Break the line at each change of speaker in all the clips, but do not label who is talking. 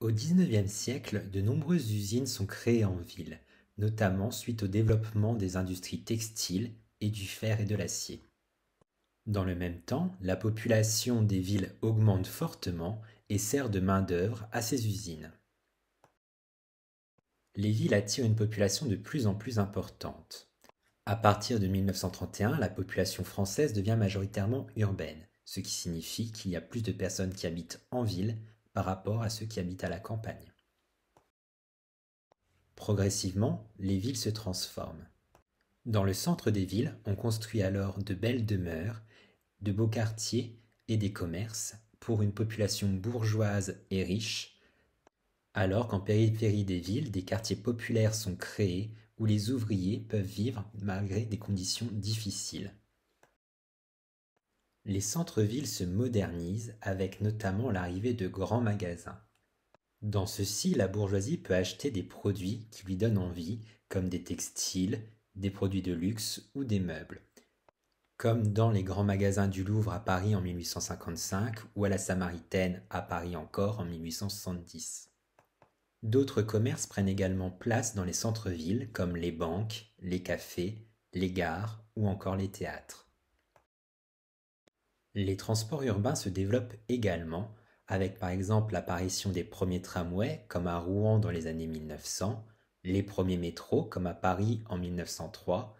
Au XIXe siècle, de nombreuses usines sont créées en ville, notamment suite au développement des industries textiles et du fer et de l'acier. Dans le même temps, la population des villes augmente fortement et sert de main-d'œuvre à ces usines. Les villes attirent une population de plus en plus importante. À partir de 1931, la population française devient majoritairement urbaine, ce qui signifie qu'il y a plus de personnes qui habitent en ville par rapport à ceux qui habitent à la campagne. Progressivement, les villes se transforment. Dans le centre des villes, on construit alors de belles demeures, de beaux quartiers et des commerces pour une population bourgeoise et riche, alors qu'en périphérie des villes, des quartiers populaires sont créés où les ouvriers peuvent vivre malgré des conditions difficiles les centres-villes se modernisent avec notamment l'arrivée de grands magasins. Dans ceux-ci, la bourgeoisie peut acheter des produits qui lui donnent envie, comme des textiles, des produits de luxe ou des meubles. Comme dans les grands magasins du Louvre à Paris en 1855 ou à la Samaritaine à Paris encore en 1870. D'autres commerces prennent également place dans les centres-villes comme les banques, les cafés, les gares ou encore les théâtres. Les transports urbains se développent également, avec par exemple l'apparition des premiers tramways comme à Rouen dans les années 1900, les premiers métros comme à Paris en 1903,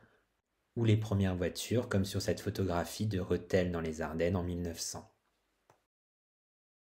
ou les premières voitures comme sur cette photographie de Rethel dans les Ardennes en 1900.